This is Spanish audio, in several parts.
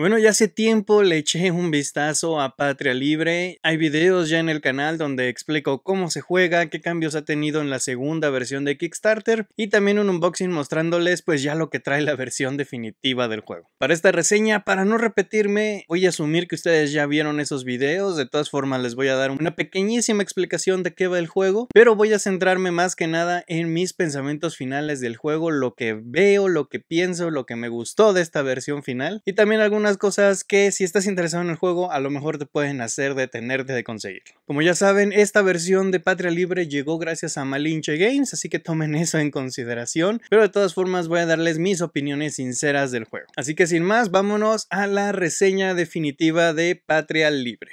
Bueno, ya hace tiempo le eché un vistazo a Patria Libre. Hay videos ya en el canal donde explico cómo se juega, qué cambios ha tenido en la segunda versión de Kickstarter y también un unboxing mostrándoles pues ya lo que trae la versión definitiva del juego. Para esta reseña, para no repetirme, voy a asumir que ustedes ya vieron esos videos, de todas formas les voy a dar una pequeñísima explicación de qué va el juego, pero voy a centrarme más que nada en mis pensamientos finales del juego, lo que veo, lo que pienso, lo que me gustó de esta versión final y también algunas cosas que si estás interesado en el juego a lo mejor te pueden hacer detenerte de conseguirlo. Como ya saben, esta versión de Patria Libre llegó gracias a Malinche Games, así que tomen eso en consideración, pero de todas formas voy a darles mis opiniones sinceras del juego. Así que sin más, vámonos a la reseña definitiva de Patria Libre.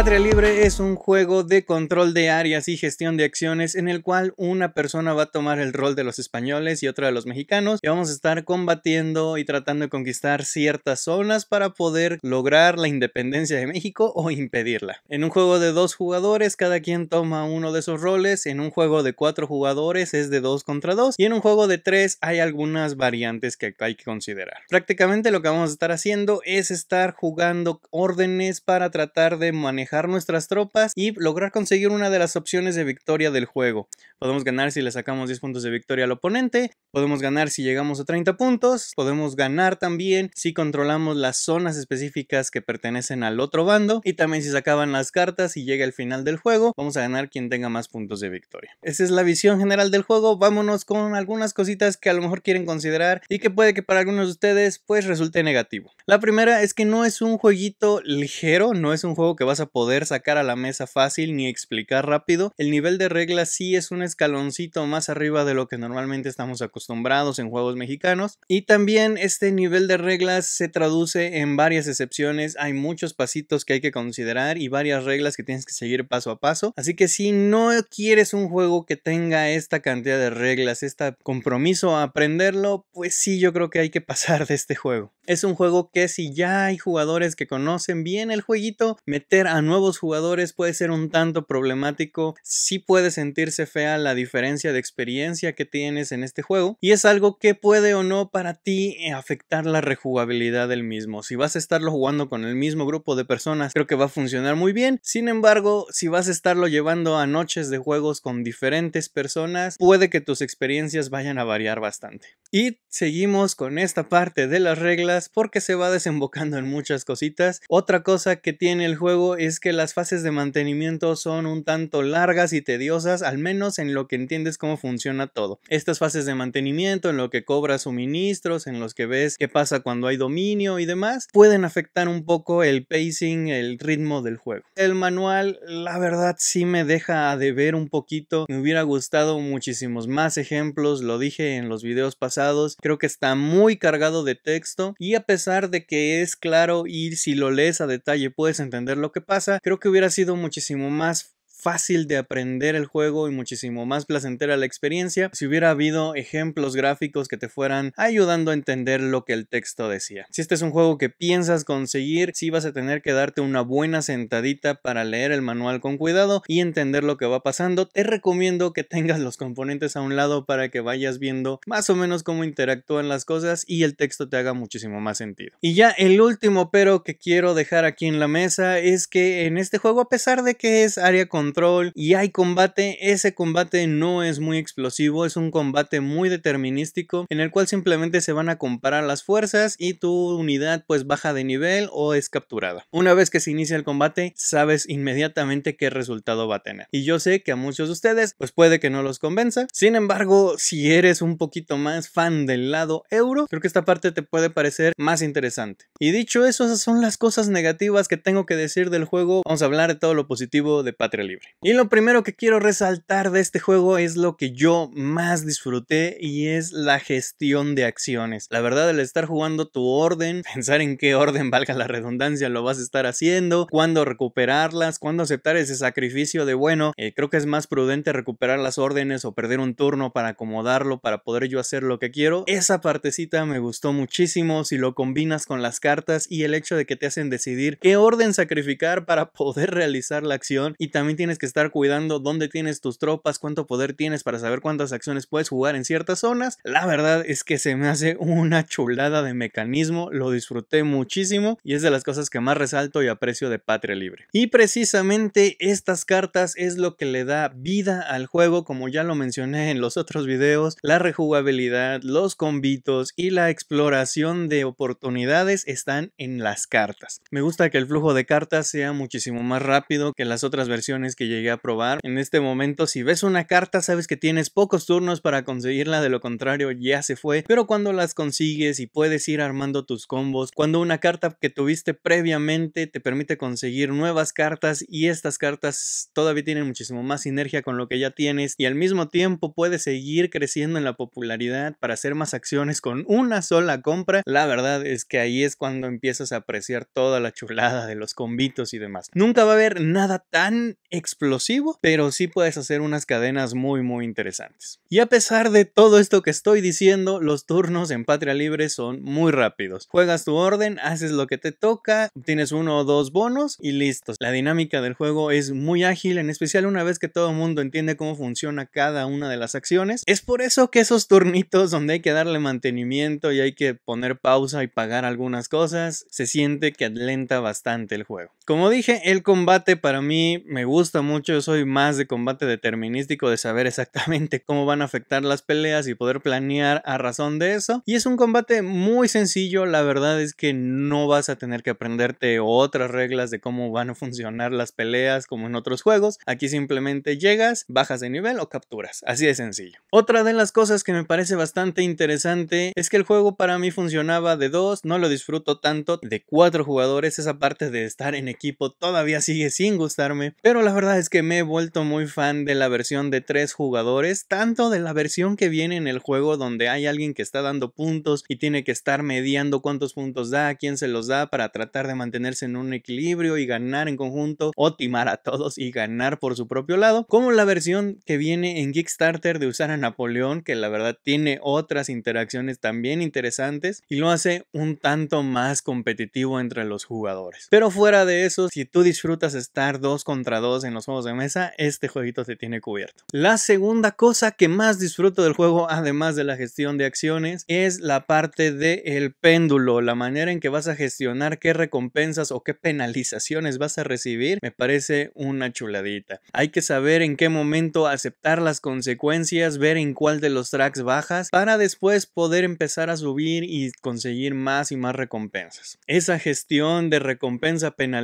Patria Libre es un juego de control de áreas y gestión de acciones en el cual una persona va a tomar el rol de los españoles y otra de los mexicanos y vamos a estar combatiendo y tratando de conquistar ciertas zonas para poder lograr la independencia de México o impedirla. En un juego de dos jugadores cada quien toma uno de esos roles, en un juego de cuatro jugadores es de dos contra dos y en un juego de tres hay algunas variantes que hay que considerar. Prácticamente lo que vamos a estar haciendo es estar jugando órdenes para tratar de manejar nuestras tropas y lograr conseguir una de las opciones de victoria del juego. Podemos ganar si le sacamos 10 puntos de victoria al oponente, podemos ganar si llegamos a 30 puntos, podemos ganar también si controlamos las zonas específicas que pertenecen al otro bando y también si sacaban las cartas y llega el final del juego, vamos a ganar quien tenga más puntos de victoria. Esa es la visión general del juego, vámonos con algunas cositas que a lo mejor quieren considerar y que puede que para algunos de ustedes pues resulte negativo. La primera es que no es un jueguito ligero, no es un juego que vas a poder sacar a la mesa fácil ni explicar rápido, el nivel de reglas sí es un escaloncito más arriba de lo que normalmente estamos acostumbrados en juegos mexicanos. Y también este nivel de reglas se traduce en varias excepciones, hay muchos pasitos que hay que considerar y varias reglas que tienes que seguir paso a paso. Así que si no quieres un juego que tenga esta cantidad de reglas, este compromiso a aprenderlo, pues sí yo creo que hay que pasar de este juego. Es un juego que si ya hay jugadores que conocen bien el jueguito, meter a nuevos jugadores puede ser un tanto problemático. Sí puede sentirse fea la diferencia de experiencia que tienes en este juego y es algo que puede o no para ti eh, afectar la rejugabilidad del mismo. Si vas a estarlo jugando con el mismo grupo de personas, creo que va a funcionar muy bien. Sin embargo, si vas a estarlo llevando a noches de juegos con diferentes personas, puede que tus experiencias vayan a variar bastante. Y seguimos con esta parte de las reglas porque se va desembocando en muchas cositas. Otra cosa que tiene el juego es que las fases de mantenimiento son un tanto largas y tediosas, al menos en lo que entiendes cómo funciona todo. Estas fases de mantenimiento, en lo que cobras suministros, en los que ves qué pasa cuando hay dominio y demás, pueden afectar un poco el pacing, el ritmo del juego. El manual, la verdad, sí me deja de ver un poquito. Me hubiera gustado muchísimos más ejemplos, lo dije en los videos pasados. Creo que está muy cargado de texto y y a pesar de que es claro y si lo lees a detalle puedes entender lo que pasa, creo que hubiera sido muchísimo más fácil de aprender el juego y muchísimo más placentera la experiencia si hubiera habido ejemplos gráficos que te fueran ayudando a entender lo que el texto decía. Si este es un juego que piensas conseguir, si vas a tener que darte una buena sentadita para leer el manual con cuidado y entender lo que va pasando, te recomiendo que tengas los componentes a un lado para que vayas viendo más o menos cómo interactúan las cosas y el texto te haga muchísimo más sentido. Y ya el último pero que quiero dejar aquí en la mesa es que en este juego, a pesar de que es área con y hay combate. Ese combate no es muy explosivo, es un combate muy determinístico en el cual simplemente se van a comparar las fuerzas y tu unidad pues baja de nivel o es capturada. Una vez que se inicia el combate, sabes inmediatamente qué resultado va a tener. Y yo sé que a muchos de ustedes pues puede que no los convenza. Sin embargo, si eres un poquito más fan del lado euro, creo que esta parte te puede parecer más interesante. Y dicho eso, esas son las cosas negativas que tengo que decir del juego. Vamos a hablar de todo lo positivo de Patria Libre. Y lo primero que quiero resaltar de este juego es lo que yo más disfruté y es la gestión de acciones. La verdad, el estar jugando tu orden, pensar en qué orden, valga la redundancia, lo vas a estar haciendo, cuándo recuperarlas, cuándo aceptar ese sacrificio de bueno, eh, creo que es más prudente recuperar las órdenes o perder un turno para acomodarlo, para poder yo hacer lo que quiero. Esa partecita me gustó muchísimo si lo combinas con las cartas y el hecho de que te hacen decidir qué orden sacrificar para poder realizar la acción y también tiene tienes que estar cuidando, dónde tienes tus tropas, cuánto poder tienes para saber cuántas acciones puedes jugar en ciertas zonas. La verdad es que se me hace una chulada de mecanismo, lo disfruté muchísimo y es de las cosas que más resalto y aprecio de Patria Libre. Y precisamente estas cartas es lo que le da vida al juego, como ya lo mencioné en los otros videos, la rejugabilidad, los convitos y la exploración de oportunidades están en las cartas. Me gusta que el flujo de cartas sea muchísimo más rápido que las otras versiones que llegué a probar. En este momento, si ves una carta, sabes que tienes pocos turnos para conseguirla, de lo contrario ya se fue. Pero cuando las consigues y puedes ir armando tus combos, cuando una carta que tuviste previamente te permite conseguir nuevas cartas y estas cartas todavía tienen muchísimo más sinergia con lo que ya tienes y al mismo tiempo puedes seguir creciendo en la popularidad para hacer más acciones con una sola compra, la verdad es que ahí es cuando empiezas a apreciar toda la chulada de los combitos y demás. Nunca va a haber nada tan explosivo, pero sí puedes hacer unas cadenas muy, muy interesantes. Y a pesar de todo esto que estoy diciendo, los turnos en Patria Libre son muy rápidos. Juegas tu orden, haces lo que te toca, tienes uno o dos bonos y listos. La dinámica del juego es muy ágil, en especial una vez que todo el mundo entiende cómo funciona cada una de las acciones. Es por eso que esos turnitos donde hay que darle mantenimiento y hay que poner pausa y pagar algunas cosas, se siente que atlenta bastante el juego. Como dije, el combate para mí me gusta mucho, soy más de combate determinístico, de saber exactamente cómo van a afectar las peleas y poder planear a razón de eso. Y es un combate muy sencillo, la verdad es que no vas a tener que aprenderte otras reglas de cómo van a funcionar las peleas como en otros juegos. Aquí simplemente llegas, bajas de nivel o capturas, así de sencillo. Otra de las cosas que me parece bastante interesante es que el juego para mí funcionaba de dos, no lo disfruto tanto, de cuatro jugadores, esa parte de estar en equipo equipo todavía sigue sin gustarme, pero la verdad es que me he vuelto muy fan de la versión de tres jugadores, tanto de la versión que viene en el juego donde hay alguien que está dando puntos y tiene que estar mediando cuántos puntos da, quién se los da para tratar de mantenerse en un equilibrio y ganar en conjunto o timar a todos y ganar por su propio lado, como la versión que viene en Kickstarter de usar a Napoleón, que la verdad tiene otras interacciones también interesantes y lo hace un tanto más competitivo entre los jugadores. Pero fuera de eso, si tú disfrutas estar dos contra dos en los juegos de mesa, este jueguito te tiene cubierto. La segunda cosa que más disfruto del juego, además de la gestión de acciones, es la parte del péndulo, la manera en que vas a gestionar qué recompensas o qué penalizaciones vas a recibir, me parece una chuladita. Hay que saber en qué momento aceptar las consecuencias, ver en cuál de los tracks bajas, para después poder empezar a subir y conseguir más y más recompensas. Esa gestión de recompensa penalizada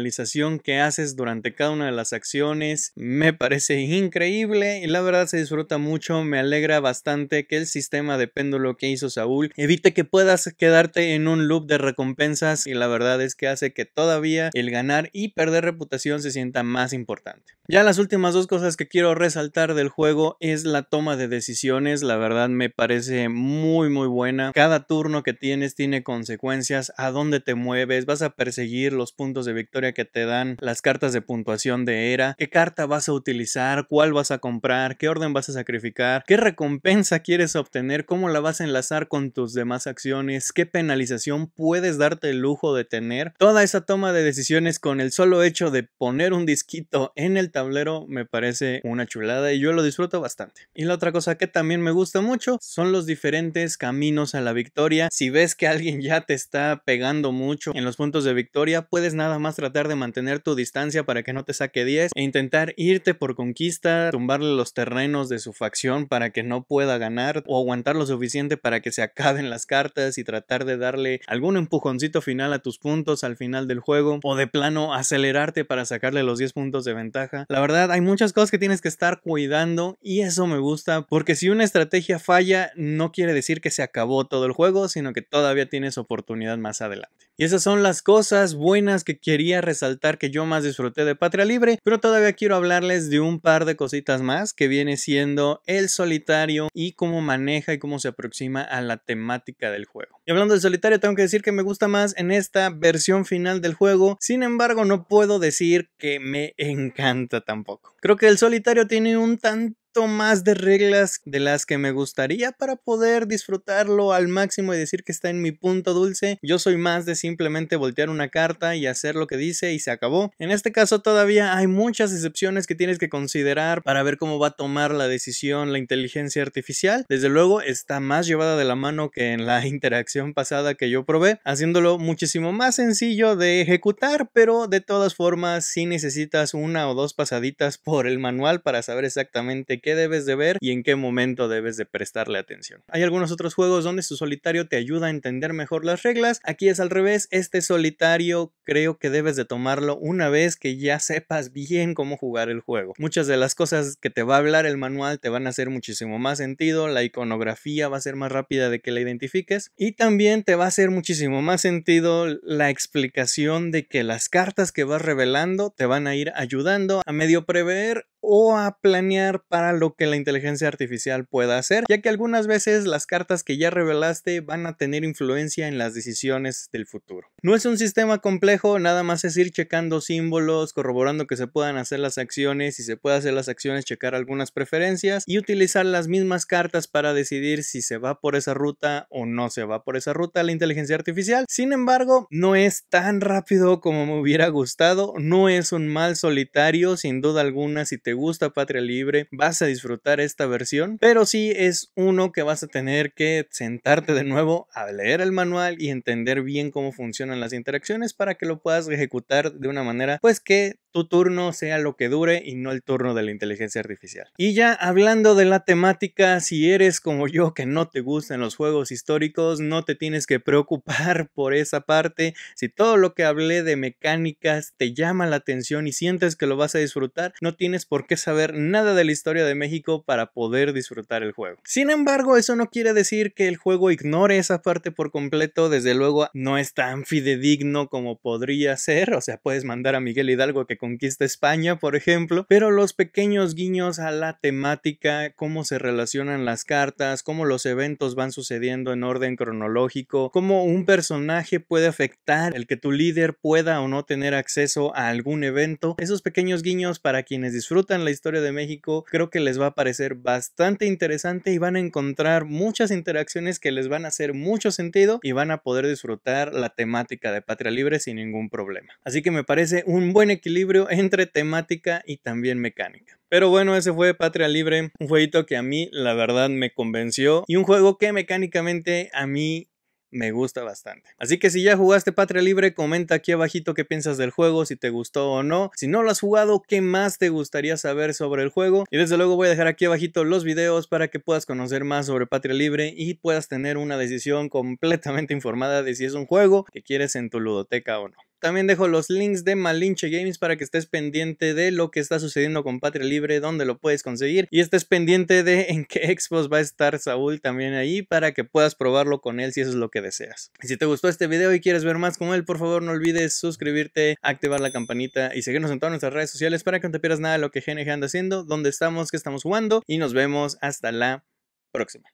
que haces durante cada una de las acciones me parece increíble y la verdad se disfruta mucho, me alegra bastante que el sistema de péndulo que hizo Saúl evite que puedas quedarte en un loop de recompensas y la verdad es que hace que todavía el ganar y perder reputación se sienta más importante. Ya las últimas dos cosas que quiero resaltar del juego es la toma de decisiones, la verdad me parece muy muy buena. Cada turno que tienes tiene consecuencias, a dónde te mueves, vas a perseguir los puntos de victoria que te dan las cartas de puntuación de era, qué carta vas a utilizar, cuál vas a comprar, qué orden vas a sacrificar, qué recompensa quieres obtener, cómo la vas a enlazar con tus demás acciones, qué penalización puedes darte el lujo de tener. Toda esa toma de decisiones con el solo hecho de poner un disquito en el tablero me parece una chulada y yo lo disfruto bastante. Y la otra cosa que también me gusta mucho son los diferentes caminos a la victoria. Si ves que alguien ya te está pegando mucho en los puntos de victoria, puedes nada más tratar de mantener tu distancia para que no te saque 10 e intentar irte por conquista, tumbarle los terrenos de su facción para que no pueda ganar o aguantar lo suficiente para que se acaben las cartas y tratar de darle algún empujoncito final a tus puntos al final del juego o de plano acelerarte para sacarle los 10 puntos de ventaja. La verdad hay muchas cosas que tienes que estar cuidando y eso me gusta porque si una estrategia falla no quiere decir que se acabó todo el juego sino que todavía tienes oportunidad más adelante. Y esas son las cosas buenas que quería resaltar que yo más disfruté de Patria Libre, pero todavía quiero hablarles de un par de cositas más que viene siendo el solitario y cómo maneja y cómo se aproxima a la temática del juego. Y hablando del solitario, tengo que decir que me gusta más en esta versión final del juego, sin embargo no puedo decir que me encanta tampoco. Creo que el solitario tiene un tan más de reglas de las que me gustaría para poder disfrutarlo al máximo y decir que está en mi punto dulce. Yo soy más de simplemente voltear una carta y hacer lo que dice y se acabó. En este caso todavía hay muchas excepciones que tienes que considerar para ver cómo va a tomar la decisión la inteligencia artificial. Desde luego está más llevada de la mano que en la interacción pasada que yo probé, haciéndolo muchísimo más sencillo de ejecutar, pero de todas formas si necesitas una o dos pasaditas por el manual para saber exactamente qué debes de ver y en qué momento debes de prestarle atención. Hay algunos otros juegos donde su solitario te ayuda a entender mejor las reglas. Aquí es al revés, este solitario creo que debes de tomarlo una vez que ya sepas bien cómo jugar el juego. Muchas de las cosas que te va a hablar el manual te van a hacer muchísimo más sentido, la iconografía va a ser más rápida de que la identifiques y también te va a hacer muchísimo más sentido la explicación de que las cartas que vas revelando te van a ir ayudando a medio prever o a planear para lo que la inteligencia artificial pueda hacer, ya que algunas veces las cartas que ya revelaste van a tener influencia en las decisiones del futuro. No es un sistema complejo, nada más es ir checando símbolos, corroborando que se puedan hacer las acciones, si se puede hacer las acciones, checar algunas preferencias y utilizar las mismas cartas para decidir si se va por esa ruta o no se va por esa ruta la inteligencia artificial. Sin embargo, no es tan rápido como me hubiera gustado, no es un mal solitario, sin duda alguna, si te gusta Patria Libre, vas a disfrutar esta versión, pero sí es uno que vas a tener que sentarte de nuevo a leer el manual y entender bien cómo funcionan las interacciones para que lo puedas ejecutar de una manera pues que tu turno sea lo que dure y no el turno de la inteligencia artificial. Y ya hablando de la temática, si eres como yo que no te gustan los juegos históricos, no te tienes que preocupar por esa parte. Si todo lo que hablé de mecánicas te llama la atención y sientes que lo vas a disfrutar, no tienes por qué saber nada de la historia de México para poder disfrutar el juego. Sin embargo, eso no quiere decir que el juego ignore esa parte por completo, desde luego no es tan fidedigno como podría ser, o sea, puedes mandar a Miguel Hidalgo que conquista España, por ejemplo, pero los pequeños guiños a la temática, cómo se relacionan las cartas, cómo los eventos van sucediendo en orden cronológico, cómo un personaje puede afectar el que tu líder pueda o no tener acceso a algún evento, esos pequeños guiños para quienes disfrutan la historia de México creo que les va a parecer bastante interesante y van a encontrar muchas interacciones que les van a hacer mucho sentido y van a poder disfrutar la temática de Patria Libre sin ningún problema. Así que me parece un buen equilibrio entre temática y también mecánica. Pero bueno, ese fue Patria Libre, un jueguito que a mí la verdad me convenció y un juego que mecánicamente a mí me gusta bastante. Así que si ya jugaste Patria Libre, comenta aquí abajito qué piensas del juego, si te gustó o no. Si no lo has jugado, qué más te gustaría saber sobre el juego. Y desde luego voy a dejar aquí abajito los videos para que puedas conocer más sobre Patria Libre y puedas tener una decisión completamente informada de si es un juego que quieres en tu ludoteca o no. También dejo los links de Malinche Games para que estés pendiente de lo que está sucediendo con Patria Libre, donde lo puedes conseguir y estés pendiente de en qué expos va a estar Saúl también ahí para que puedas probarlo con él si eso es lo que deseas. Y si te gustó este video y quieres ver más con él, por favor no olvides suscribirte, activar la campanita y seguirnos en todas nuestras redes sociales para que no te pierdas nada de lo que GNG anda haciendo, dónde estamos, qué estamos jugando y nos vemos hasta la próxima.